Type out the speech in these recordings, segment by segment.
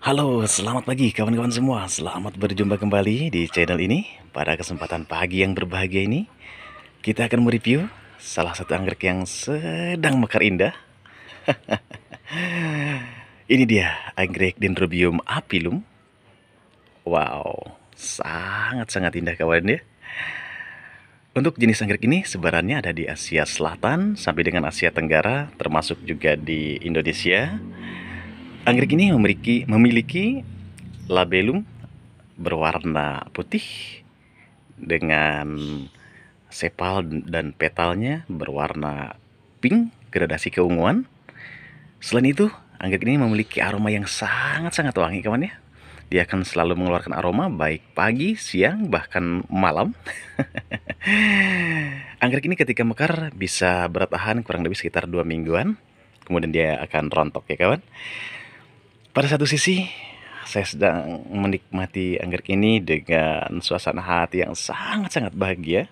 Halo, selamat pagi kawan-kawan semua. Selamat berjumpa kembali di channel ini. Pada kesempatan pagi yang berbahagia ini, kita akan mereview salah satu anggrek yang sedang mekar indah. ini dia anggrek Dendrobium apilum. Wow, sangat-sangat indah kawan ya. Untuk jenis anggrek ini sebarannya ada di Asia Selatan sampai dengan Asia Tenggara, termasuk juga di Indonesia Anggrek ini memiliki memiliki labelum berwarna putih dengan sepal dan petalnya berwarna pink gradasi keunguan. Selain itu, anggrek ini memiliki aroma yang sangat-sangat wangi kawan ya. Dia akan selalu mengeluarkan aroma baik pagi, siang, bahkan malam. anggrek ini ketika mekar bisa bertahan kurang lebih sekitar dua mingguan. Kemudian dia akan rontok ya kawan. Pada satu sisi, saya sedang menikmati anggrek ini dengan suasana hati yang sangat-sangat bahagia.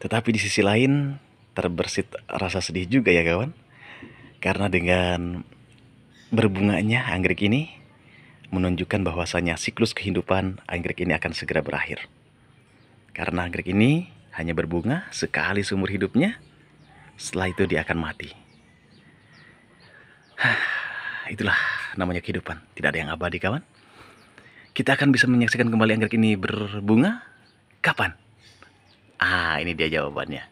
Tetapi di sisi lain, terbersit rasa sedih juga ya kawan. Karena dengan berbunganya anggrek ini, menunjukkan bahwasanya siklus kehidupan anggrek ini akan segera berakhir. Karena anggrek ini hanya berbunga sekali seumur hidupnya, setelah itu dia akan mati. Hah, itulah namanya kehidupan. Tidak ada yang abadi, kawan. Kita akan bisa menyaksikan kembali anggrek ini berbunga kapan? Ah, ini dia jawabannya.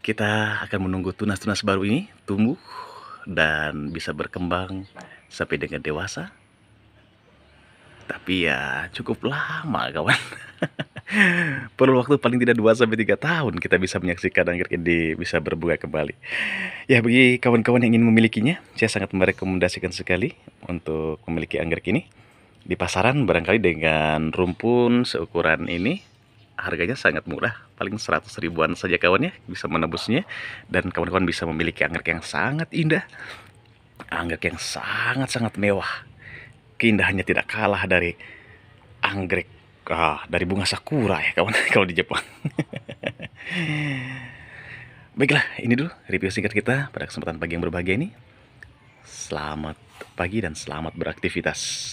Kita akan menunggu tunas-tunas baru ini tumbuh dan bisa berkembang sampai dengan dewasa. Tapi ya cukup lama, kawan. perlu waktu paling tidak 2 sampai 3 tahun kita bisa menyaksikan anggrek ini bisa berbunga kembali. Ya bagi kawan-kawan yang ingin memilikinya, saya sangat merekomendasikan sekali untuk memiliki anggrek ini. Di pasaran barangkali dengan rumpun seukuran ini harganya sangat murah, paling 100 ribuan saja kawan ya bisa menebusnya dan kawan-kawan bisa memiliki anggrek yang sangat indah. Anggrek yang sangat-sangat mewah. Keindahannya tidak kalah dari anggrek ah, dari bunga sakura ya kawan kalau di Jepang. Baiklah, ini dulu review singkat kita pada kesempatan pagi yang berbahagia ini. Selamat pagi dan selamat beraktivitas.